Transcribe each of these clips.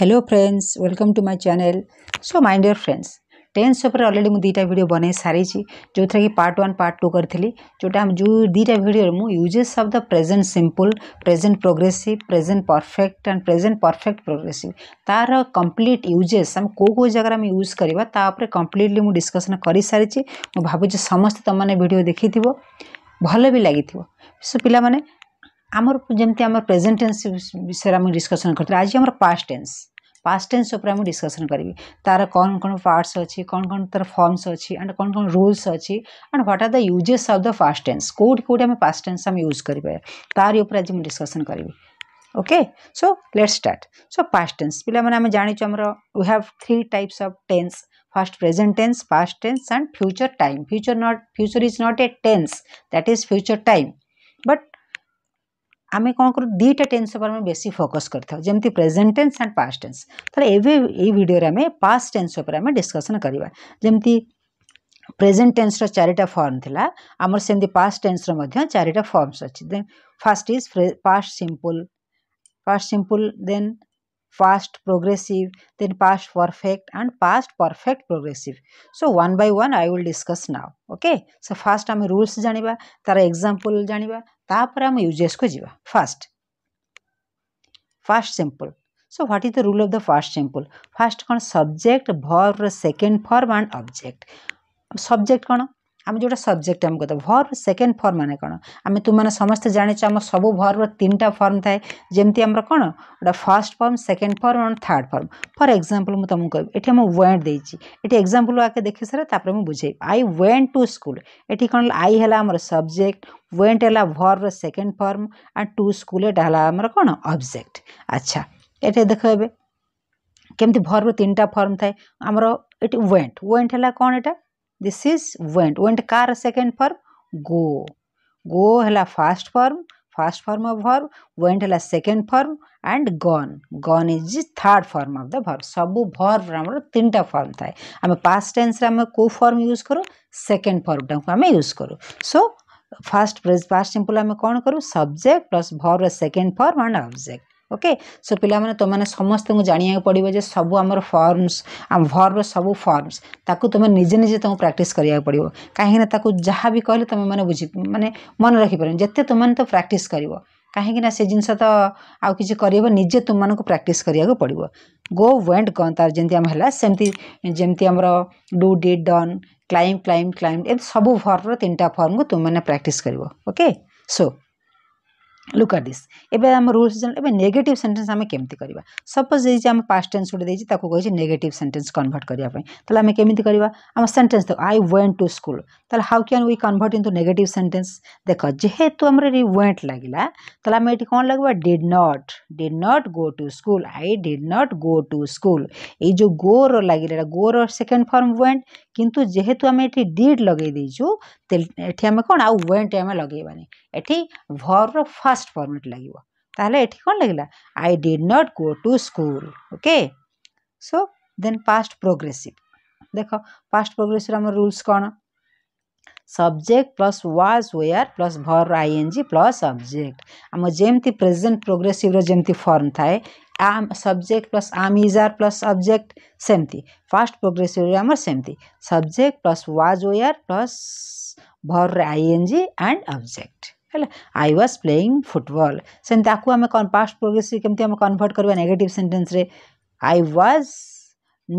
Hello friends welcome to my channel so my dear friends tenses already मुझे दुटा भिड बन सारी जो थे कि पार्ट वन पार्ट टू करी जो जो दुटा भिड uses of the present simple present progressive present perfect and present perfect progressive तार कंप्लीट यूजेस कौ कौ जगह यूज करापुर कंप्लीटली मुझे डिस्कसन कर सारी मुझे समस्त तुमने भिड देखी थोड़ा भल भी लगे सो पाने आमर जमी प्रेजेन्ट टेन्स विषय में डिस्कसन कर आज आम पास्ट टेन्स पास्ट टेन्स में डिस्कसन करी तार कौन कौन पार्टस अच्छी कौन कौन तर फर्म्स अच्छी एंड कौन कौन रूल्स अच्छी and what are the uses of the past tense कौट कौट पास्ट टेन्स यूज करेंगे तार उपर आज मुझे डिस्कसन करी okay so let's start so past tense पे जाचु आम we have three types of tense past present tense past tense and future time future not future is not a tense that is future time but आम कौन करूँ दुईटा tense पर base focus करमी present tense and past tense video आम past tense आम discussion करवा जमी प्रेजेट टेन्स चारिटा फर्म थी आम से पास्ट टेन्स चारिटा फर्म्स अच्छी past is past simple past simple then past progressive then past perfect and past perfect progressive so one by one i will discuss now okay so first ame rules janiba tara example janiba tapare ame uses ko jiba first first simple so what is the rule of the first simple first kon subject verb second form and object subject kon आम जोटा subject आम कहते भर second firm मैंने कौन आम तुम समस्ते जाच आम सब भर्ब तीन टा फर्म थाए जमी आम कौन गोटे फर्स्ट फर्म सेकेंड फर्म और थार्ड फर्म फर एक्जामपल मुझे तुमको कह ये मुझे व्वेंट देटी एक्जामपल आगे देखे सारे मुझे बुझे आई व्वेंट टू स्कूल ये कौन आई है सब्जेक्ट व्वेंट है verb second form and to school यहाँ कौन अब्जेक्ट अच्छा ये देख ए केमती तीन टा फर्म थाए आमर ये व्वेंट व्वेंट है कौन यहाँ दिस इज वेंट वेंट कार सेकेंड फर्म गो गो है first form first form of verb went है second form and gone gone is third form of the verb सब भर्व तीन टाइम फर्म थाए आम पास टेन्स को form use करूँ second form टाक आम यूज करूँ सो फास्ट फास्ट सिंपल आम कौन करू subject plus verb second form and object okay so पे तुम समस्त जाना पड़ो जो सब आम फर्मस भर्म सब फर्मस तुम निजे निजे तुम प्राक्ट कराया पड़ो कहीं जहाँ भी कहले तुम मैंने बुझ मैंने मन रखिपर जिते तुमने तो प्राक्ट कर कहीं से जिनस तो आउ किसी करजे तुमको प्राक्ट कराया पड़ो गो वेट गन तार जमी आम है जमी आम do did done claim climb claim ए सब फर्म रनटा फर्म को तुमने प्राक्ट कर okay so look at this एम रूल्स जानते नेगेट सेन्टेन्स आम कमी करवा सपोज ये आम पास टेन्स गोटे कही नेगेट सेन्टेन्स कनभर्ट करने आम कमी करवा आम सेन्टेन्स देख आई व्वेंट टू स्कूल तो हाउ क्या we convert into negative sentence देख जेहेतु आम व्वेंट लगेगा तो आम ये कौन लगवा did not did not go to school I did not go to school ये गोर लगे गोर सेकेंड फर्म व्वेंट কিন্তু যেহেতু আমি এটি ডিড লাগাই দিছো এটি আমি কোন আ ওয়ান টাইম লাগাইবানি এটি ভার ফাস্ট ফর্মুলা লাগিবো তাহলে এটি কোন লাগলা I did not go to school okay so then past progressive দেখো ফাস্ট প্রগ্রেসিভ আমাদের রুলস কোন subject plus was were plus verb I N G plus subject आम जमी प्रेजेन्ट प्रोग्रेसीव रमी फर्म थाए आम सब्जेक्ट प्लस आम इज आर प्लस सब्जेक्ट सेमती फास्ट प्रोग्रेसीव आम सेमती subject plus was were plus verb I N G and object है आई व्वाज प्लेइंग फुटबल सेमती आपको आम फास्ट प्रोग्रेसीव कमी कनभर्ट करवा negative sentence I was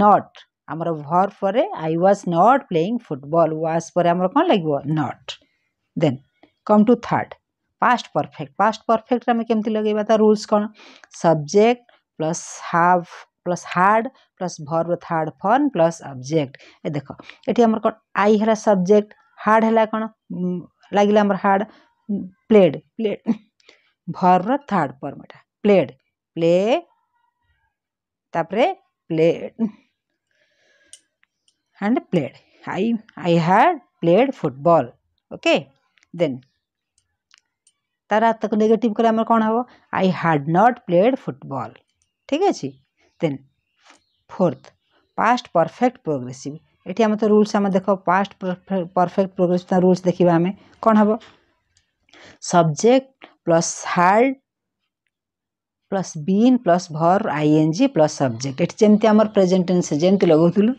not आमर भर पर I was not playing football was पर आम कौन लगे नट दे come to third past perfect past perfect आम कम लगे रूल्स कौन subject plus have plus had plus verb third form plus object ए देख ये आम आई है सब्जेक्ट हार्ड है कौन लगे आम had played played verb third form एटा played play played, played and played. I, I had played football. Okay. Then তার তাকে নেগেটিভ করে আমার କ'ଣ ହେବ I had not played football ঠিক আছে then fourth past perfect progressive এটি আমার তো রুলস আমার দেখ পাস্ট পরফেক্ট প্রোগ্রেসিভ তা রুলস দেখিবা আমি କ'ଣ ହେବ subject plus had plus been plus verb G plus subject it जमी आम प्रेजेन्ट टेन्स जमी लगौलु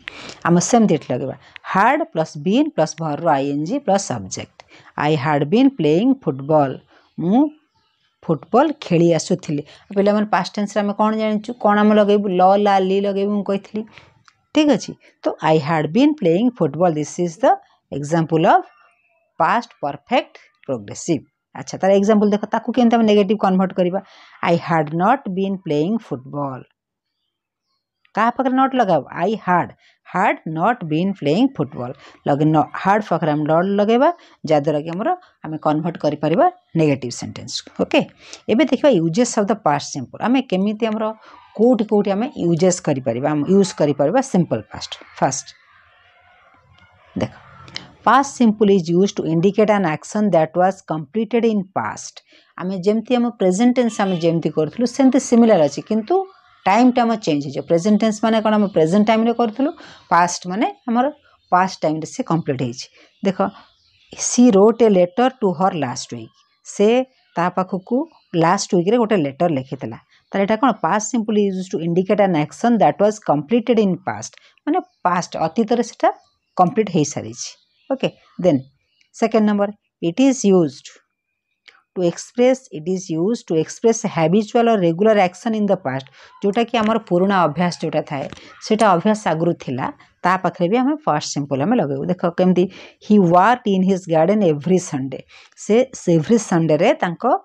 आम सेमती लगे hard plus been plus verb G plus subject I had been playing football मु फुटबल खेली आसुली पे पास टेन्स कौन जानचु कौन आम लगे ल ला ली लगे मुझे ठीक अच्छे तो I had been playing football this is the example of past perfect progressive अच्छा तार एग्जाम्पल देख ताक नेगेटिव कनभर्ट कर आई हाड नट बीन प्लेइंग फुटबल क्या पाखे नट लगे I had had not been playing football लगे न हाड पाखे आम नट लगे जहाद्वारा कि आम आम कनभर्ट कर नेगेटिव सेन्टेन्स ओके ये देखा uses of the past simple आम कमी आम कौटी कौटी आम यूजेस कर यूज कर सिंपल पास्ट फास्ट देख past simple is used to indicate an action that was completed in past ଆମେ ଯେମିତି ଆମ ପ୍ରେଜେଣ୍ଟ ଟେନ୍ସ ଆମେ ଯେମିତି କରୁଥିଲୁ ସେମିତି ସିମିଲାର ଅଛି କିନ୍ତୁ ଟାଇମ୍ଟା ଆମର ଚେଞ୍ଜ ହେଇଯିବ ପ୍ରେଜେଣ୍ଟ ଟେନ୍ସ ମାନେ କ'ଣ ଆମେ ପ୍ରେଜେଣ୍ଟ ଟାଇମ୍ରେ କରୁଥିଲୁ ପାଷ୍ଟ ମାନେ ଆମର ପାଷ୍ଟ ଟାଇମ୍ରେ ସେ କମ୍ପ୍ଲିଟ୍ ହେଇଛି ଦେଖ she wrote a letter to her last week ସେ ତା ପାଖକୁ ଲାଷ୍ଟ ୱିକ୍ରେ ଗୋଟେ ଲେଟର୍ ଲେଖିଥିଲା ତାହେଲେ ଏଇଟା କ'ଣ past simply use to indicate an action that was completed in past ମାନେ ପାଷ୍ଟ ଅତୀତରେ ସେଇଟା କମ୍ପ୍ଲିଟ୍ ହେଇସାରିଛି okay then second number it is used to express it is use to express habitual or regular action in the past जोटा कि आमर पुराणा अभ्यास जोटा थाए सेटा अभ्यास आगुरी थिला ता पाखरे भी आम फर्स्ट सिंपल आम लगे देख केमती he work in his garden every Sunday से एभ्री संडे रे तांको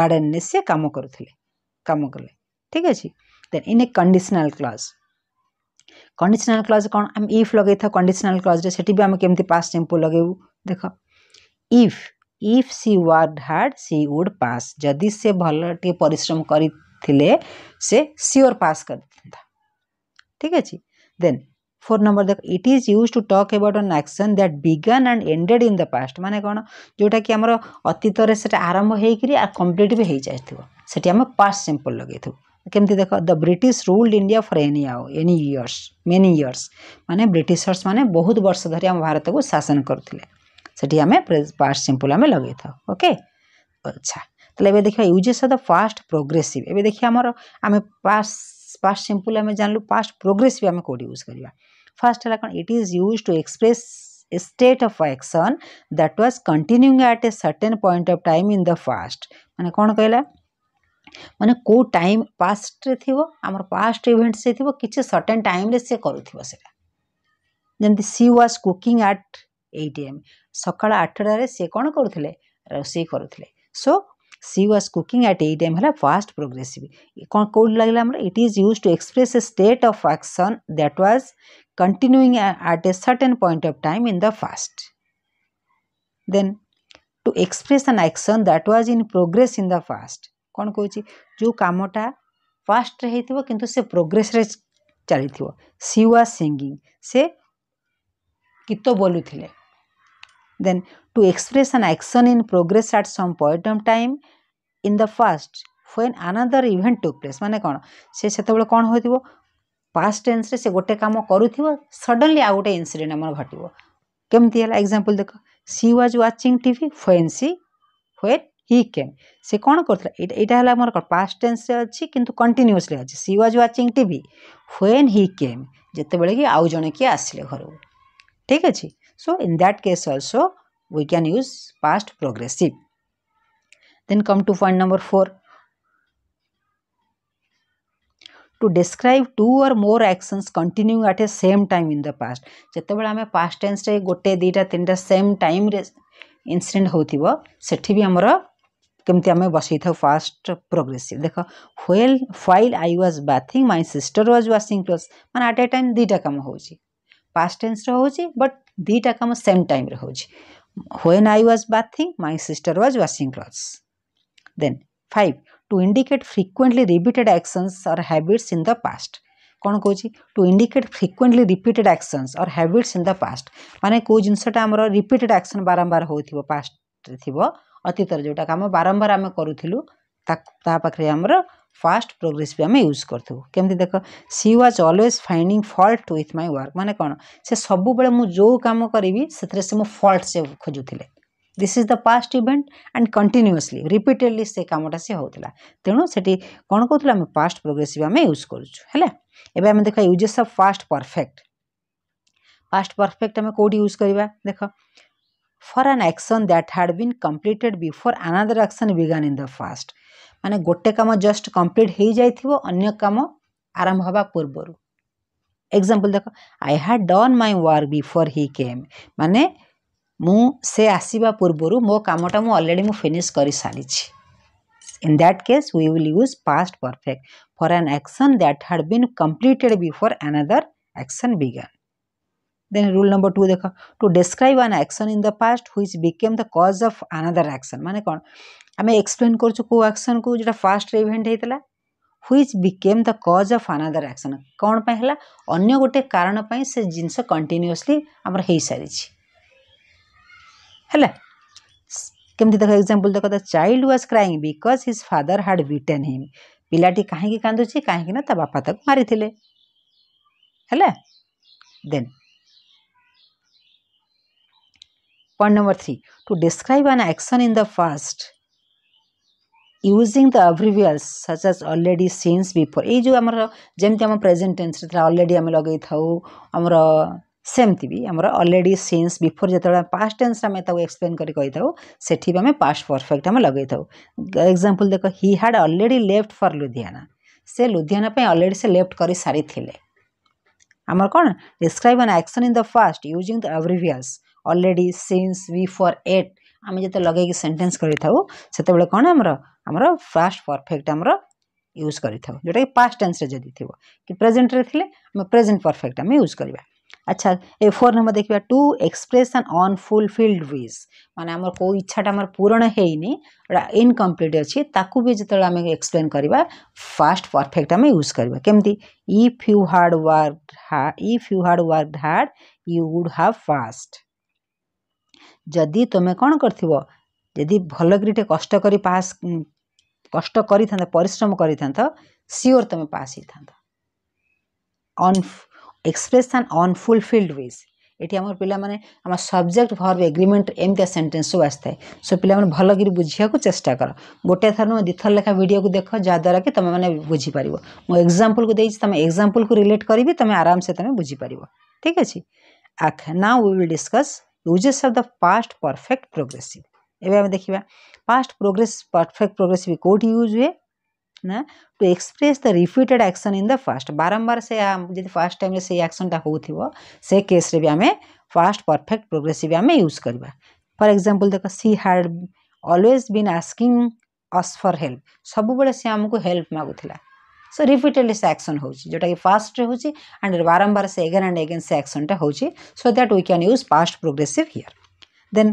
गार्डन ने से काम करुले काम कले ठीक अछि then in a conditional clause conditional clause କ'ଣ ଆମେ ଇଫ୍ ଲଗେଇଥାଉ କଣ୍ଡିସନାଲ୍ କ୍ଲଜ୍ରେ ସେଠି ବି ଆମେ କେମିତି ପାସ୍ ଟେମ୍ପୁ ଲଗେଇବୁ ଦେଖ if if she work hard she would pass ଯଦି ସେ ଭଲ ଟିକେ ପରିଶ୍ରମ କରିଥିଲେ ସେ ସିଓର ପାସ୍ କରିଥାନ୍ତା ଠିକ୍ ଅଛି ଦେନ୍ ଫୋର୍ ନମ୍ବର ଦେଖ it is use to talk about an action that began and ended in the past ମାନେ କ'ଣ ଯେଉଁଟାକି ଆମର ଅତୀତରେ ସେଇଟା ଆରମ୍ଭ ହେଇକିରି ଆଉ କମ୍ପ୍ଲିଟ୍ ବି ହେଇଯାଇଥିବ ସେଠି ଆମେ ପାଷ୍ଟ ସିମ୍ପଲ୍ ଲଗେଇଥିବୁ କେମିତି ଦେଖ the British ruled India for many ଆଉ ଏନି ଇୟର୍ସ ମେନି ଇୟର୍ସ ମାନେ ବ୍ରିଟିଶର୍ସ ମାନେ ବହୁତ ବର୍ଷ ଧରି ଆମ ଭାରତକୁ ଶାସନ କରୁଥିଲେ ସେଠି ଆମେ ପାଷ୍ଟ ସିମ୍ପଲ୍ ଆମେ ଲଗେଇଥାଉ ଓକେ ଆଚ୍ଛା ତାହେଲେ ଏବେ ଦେଖିବା uses of the past progressive ଏବେ ଦେଖିବା ଆମର ଆମେ ପାଷ୍ଟ ପାଷ୍ଟ ସିମ୍ପଲ୍ ଆମେ ଜାଣିଲୁ ପାଷ୍ଟ ପ୍ରୋଗ୍ରେସିଭ୍ ଆମେ କେଉଁଠି ୟୁଜ୍ କରିବା ଫାଷ୍ଟ ହେଲା କ'ଣ it is use to express a state of action that was continuing at a certain point of time in the past মানে কোন কইলা माने को टाइम पास्ट्रे थी आम पास्ट इवेंट से थी कि सर्टेन टाइम से करूँ से जमी she was cooking at eight AM सका आठटे सी कौन करुले रोष करुले so she was cooking at eight AM है फास्ट प्रोग्रेसीव कौन कौट लगे आम it is use to express a state of action that was continuing at a certain point of time in the past then to express an action that was in progress in the past कौन कह कमटा फास्ट्रे किंतु से progress रे चल सी वा singing से गीत बोलूले then to express an action in progress at some point of time in the past when another event took place मैंने कौन से से कौन हो पास टेन्स से गोटे काम करू सडनली आउ गए इनसीडेट आम घटव कमी एक्जामपल देख she was watching TV when she he came से कौन कर मोर पास्ट टेन्स अच्छी कितना कंटिन्यूसली अच्छे she was watching TV when he came जितेबले कि आउ जड़े किए आसे घर को ठीक अच्छे so in that case also we can use past progressive then come to point number four to describe two or more actions continue at a same time in the past जिते बारे पास्ट टेन्स गोटे दुटा तीन टा same time incident होती भी हमरा କେମିତି ଆମେ ବସାଇଥାଉ ଫାଷ୍ଟ ପ୍ରୋଗ୍ରେସିଭ୍ ଦେଖ well while I was bathing my sister was washing clothes ମାନେ ଆଟ୍ ଏ ଟାଇମ୍ ଦୁଇଟା କାମ ହେଉଛି ପାଷ୍ଟ ଟେନ୍ସରେ ହେଉଛି ବଟ୍ ଦୁଇଟା କାମ ସେମ୍ ଟାଇମ୍ରେ ହେଉଛି when I was bathing my sister was washing clothes then five to indicate frequently repeated actions or habits in the past କ'ଣ କହୁଛି to indicate frequently repeated actions or habits in the past ମାନେ କେଉଁ ଜିନିଷଟା ଆମର repeated action ବାରମ୍ବାର ହେଉଥିବ ପାଷ୍ଟରେ ଥିବ अतीतर जोटा कम बारंबार आम करूँ ताकि आम फास्ट प्रोग्रेस भी आम यूज करमी देख she was always finding fault with my work मैंने कौन से सब बड़े मुझे जो कम करी से मो फल्ट से खोजुले this is the past event and continuously repeatedly से कम से होता तेणु से कौन कौन आम फास्ट प्रोग्रेस भी आम यूज करें देख uses of past perfect past perfect आम कौटी यूज करवा देख for an action that had been completed before another action began in the past ମାନେ ଗୋଟେ କାମ ଜଷ୍ଟ କମ୍ପ୍ଲିଟ୍ ହେଇଯାଇଥିବ ଅନ୍ୟ କାମ ଆରମ୍ଭ ହେବା ପୂର୍ବରୁ ଏକ୍ଜାମ୍ପଲ୍ ଦେଖ I had done my work before he came ମାନେ ମୁଁ ସେ ଆସିବା ପୂର୍ବରୁ ମୋ already ମୁଁ ଅଲରେଡ଼ି ମୁଁ ଫିନିଶ୍ କରିସାରିଛି In that case, we will use past perfect for an action that had been completed before another action began. Then rule number two देख to describe an action in the past which became the cause of another action मैंने कौन आम explain करो action को जो past event होता which became the cause of another action कौन पर अगर गोटे कारण से जिन कंटिन्यूसली आम हो सारी है केमती देख एक्जामपल देख the child was crying because his father had beaten him पिलाटी कहीं कांदुची कहीं बापा तक मारी है then Point number three, to describe an action in the past using the abbrevials such as already since before ए जो हमर जेमती हम present tense रे थला already हम लगे थाउ हमर ସେମିତି ବି ଆମର ଅଲରେଡ଼ି ସିନ୍ସ ବିଫୋର୍ ଯେତେବେଳେ ପାଷ୍ଟ ଟେନ୍ସ ଆମେ ତାକୁ ଏକ୍ସପ୍ଲେନ୍ କରି କହିଥାଉ ସେଠି ବି ଆମେ ପାଷ୍ଟ ପରଫେକ୍ଟ ଆମେ ଲଗେଇଥାଉ ଏକ୍ଜାମ୍ପଲ୍ ଦେଖ he had already left for Ludhiana ସେ ଲୁଧିଆନା ପାଇଁ ଅଲରେଡ଼ି ସେ ଲେଫ୍ଟ କରି ସାରିଥିଲେ ଆମର କ'ଣ describe an action in the past using the adverbs already since before एट आम जो लगे सेन्टेन्स करते कौन आमर फास्ट परफेक्ट आम यूज करोटा कि पास्ट टेन्सरे जब थी कि प्रेजेन्ट्रे थे प्रेजेन्ट परफेक्ट आम यूज करवा अच्छा ए फोर नंबर देखा to express an unfulfilled wish मैंने कोई इच्छाटा पूरण होनी इनकम्प्लीट अच्छी ताकू भी जो आम एक्सप्लेन करवा फास्ट परफेक्ट आम यूज करवा केमती if you had work hard if you had work hard you would have passed जदि तुम्हें कौन करदी भल करे कष्ट पास कष्ट था परिश्रम कर सियोर तुम पास ही था एक्सप्रेस एंड अनफुलफिल्ड विज ये आम पे आम सब्जेक्ट भर एग्रीमेंट एमती सेन्टेन्स सब आए सो पे भल कर बुझे चेस्टा कर गोटे थर ना दि थर लेखा भिडियो को देख जहाद्वारा कि तुम्हें बुझीपार मुझ एक्जामपल को देखिए तुम एक्जामपल को रिलेट करी तुम आराम से तुम बुझीपार ठीक अच्छे आख ना we will discuss uses of the past perfect progressive एवं देखा पास्ट प्रोग्रेस परफेक्ट प्रोग्रेसिव कौट यूज हुए ना to express the repeated action in the past बारंबार से जब फास्ट टाइम से एक्शन टा हो से केस्रे भी आम फास्ट परफेक्ट प्रोग्रेसिव आम यूज करवा फर एक्जाम्पल देख सी हाड अलवेज बीन आस्किंग अस् फर हेल्प सब बड़े सी आमको हेल्प मगुला सो रिपीटेडली से हो होटा कि फास्ट रोचे बारंबार से एगेन एंड एगेन से टा हो so that we can use past progressive here then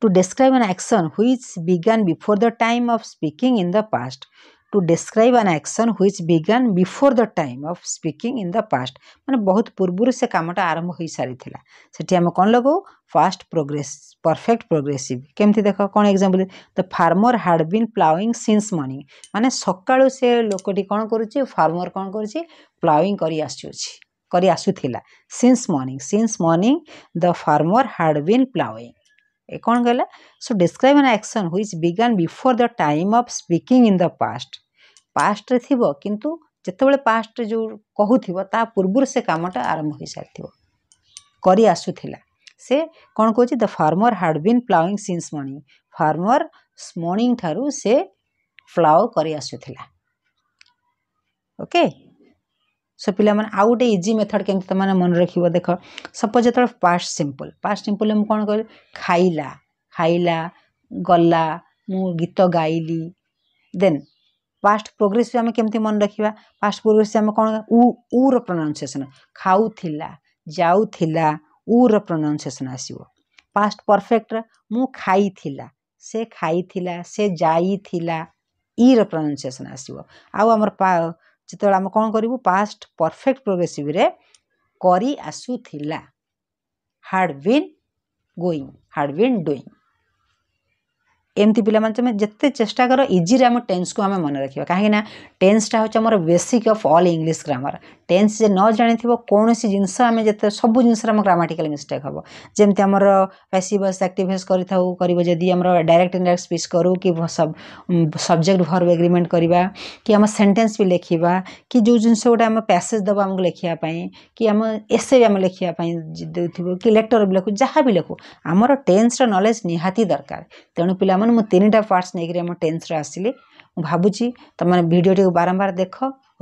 to describe an action which began before the time of speaking in the past to describe an action which began before the time of speaking in the past ମାନେ ବହୁତ ପୂର୍ବରୁ ସେ କାମଟା ଆରମ୍ଭ ହୋଇସାରିଥିଲା ସେଠି ଆମେ କ'ଣ ଲଗାଉ ଫାଷ୍ଟ ପ୍ରୋଗ୍ରେସ୍ ପରଫେକ୍ଟ ପ୍ରୋଗ୍ରେସିଭ୍ କେମିତି ଦେଖ କ'ଣ example the farmer had been ploughing since morning ମାନେ ସକାଳୁ ସେ ଲୋକଟି କ'ଣ କରୁଛି ଫାର୍ମର୍ କ'ଣ କରୁଛି ପ୍ଲାୱିଂ କରି ଆସୁଛି କରି ଆସୁଥିଲା since morning since morning the farmer had been ploughing ଏ କ'ଣ କହିଲା so describe an action which began before the time of speaking in the past ପାଷ୍ଟରେ ଥିବ କିନ୍ତୁ ଯେତେବେଳେ ପାଷ୍ଟରେ ଯେଉଁ କହୁଥିବ ତା ପୂର୍ବରୁ ସେ କାମଟା ଆରମ୍ଭ ହୋଇସାରିଥିବ କରି ଆସୁଥିଲା ସେ କ'ଣ କହୁଛି the farmer had been ploughing since morning farmer morning ଠାରୁ ସେ ପ୍ଲାଓ କରି ଆସୁଥିଲା ଓକେ ସୋ ପିଲାମାନେ ଆଉ ଗୋଟେ ଇଜି ମେଥଡ଼ କେମିତି ତୁମମାନେ ମନେ ରଖିବ ଦେଖ ସପୋଜ୍ ଯେତେବେଳେ ପାଷ୍ଟ ସିମ୍ପଲ୍ ପାଷ୍ଟ ସିମ୍ପଲ୍ରେ ମୁଁ କ'ଣ କହିଲି ଖାଇଲା ଖାଇଲା ଗଲା ମୁଁ ଗୀତ ଗାଇଲି ଦେନ୍ ପାଷ୍ଟ ପ୍ରୋଗ୍ରେସିଭ୍ ଆମେ କେମିତି ମନେ ରଖିବା ପାଷ୍ଟ ପ୍ରୋଗ୍ରେସିଭ୍ ଆମେ କ'ଣ ଉ ଉର ପ୍ରନାଉନ୍ସିଏସନ୍ ଖାଉଥିଲା ଯାଉଥିଲା ଉର ପ୍ରନାଉନ୍ସିଏସନ୍ ଆସିବ ପାଷ୍ଟ ପରଫେକ୍ଟର ମୁଁ ଖାଇଥିଲା ସେ ଖାଇଥିଲା ସେ ଯାଇଥିଲା ଇର ପ୍ରନାଉନ୍ସିଏସନ୍ ଆସିବ ଆଉ ଆମର ଯେତେବେଳେ ଆମେ କ'ଣ କରିବୁ ପାଷ୍ଟ ପରଫେକ୍ଟ ପ୍ରୋଗ୍ରେସିଭ୍ରେ କରି ଆସୁଥିଲା had been going had been doing एमती पे तुम जिते चेषा कर इजी आम टेन्स को आम मन रखा कहीं टेन्सटा हूँ आम basic of all English grammar tense जे न जाने थो कौन जिन आम जिते सब जिन ग्रामाटिकाल मिस्टेक हम जमी आम पैसि बस आक्टिवेस कर डायरेक्ट इंड स्पीच करूँ कि सब्जेक्ट भर एग्रीमेंट करवा कि आम सेन्टेन्स भी लिखा कि जो जिन गोटे आम पैसेज दब आमको लिखापी कि आम एसे भी आम लिखापी दे कि लेटर भी लिखू जहाँ भी लिखू आमर टेन्स रलेज निहाती दरकार तेणु पिला ତାମାନେ ମୁଁ ତିନିଟା ପାର୍ଟସ୍ ନେଇକିରି ଆମ ଟେନ୍ଥରେ ଆସିଲି ମୁଁ ଭାବୁଛି ତୁମମାନେ ଭିଡ଼ିଓଟିକୁ ବାରମ୍ବାର ଦେଖ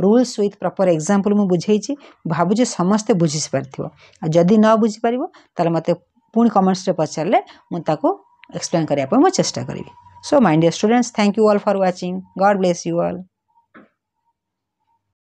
ରୁଲ୍ସ ୱିଥ୍ ପ୍ରପର୍ ଏକ୍ଜାମ୍ପଲ୍ ମୁଁ ବୁଝେଇଛି ଭାବୁଛି ସମସ୍ତେ ବୁଝି ପାରିଥିବ ଆଉ ଯଦି ନ ବୁଝିପାରିବ ତାହେଲେ ମୋତେ ପୁଣି କମେଣ୍ଟସ୍ରେ ପଚାରିଲେ ମୁଁ ତାକୁ ଏକ୍ସପ୍ଲେନ୍ କରିବା ପାଇଁ ମୁଁ ଚେଷ୍ଟା କରିବି so my dear students thank you all for watching God bless you all